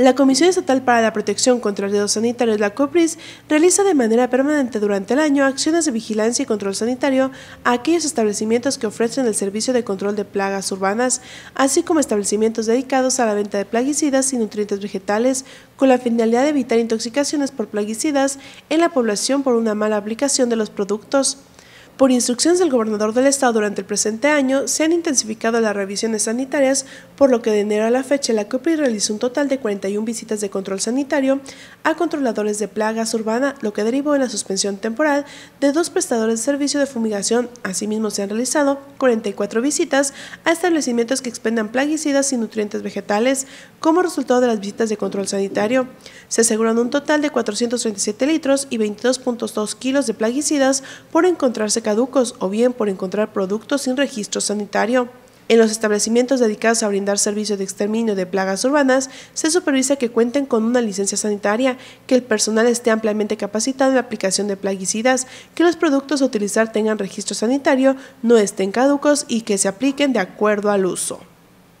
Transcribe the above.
La Comisión Estatal para la Protección contra Riesgos Sanitarios, la COPRIS, realiza de manera permanente durante el año acciones de vigilancia y control sanitario a aquellos establecimientos que ofrecen el servicio de control de plagas urbanas, así como establecimientos dedicados a la venta de plaguicidas y nutrientes vegetales, con la finalidad de evitar intoxicaciones por plaguicidas en la población por una mala aplicación de los productos. Por instrucciones del gobernador del estado durante el presente año, se han intensificado las revisiones sanitarias, por lo que de enero a la fecha la COPRI realizó un total de 41 visitas de control sanitario a controladores de plagas urbana, lo que derivó en la suspensión temporal de dos prestadores de servicio de fumigación. Asimismo, se han realizado 44 visitas a establecimientos que expendan plaguicidas y nutrientes vegetales como resultado de las visitas de control sanitario. Se aseguran un total de 437 litros y 22.2 kilos de plaguicidas por encontrarse caducos o bien por encontrar productos sin registro sanitario. En los establecimientos dedicados a brindar servicio de exterminio de plagas urbanas, se supervisa que cuenten con una licencia sanitaria, que el personal esté ampliamente capacitado en la aplicación de plaguicidas, que los productos a utilizar tengan registro sanitario, no estén caducos y que se apliquen de acuerdo al uso.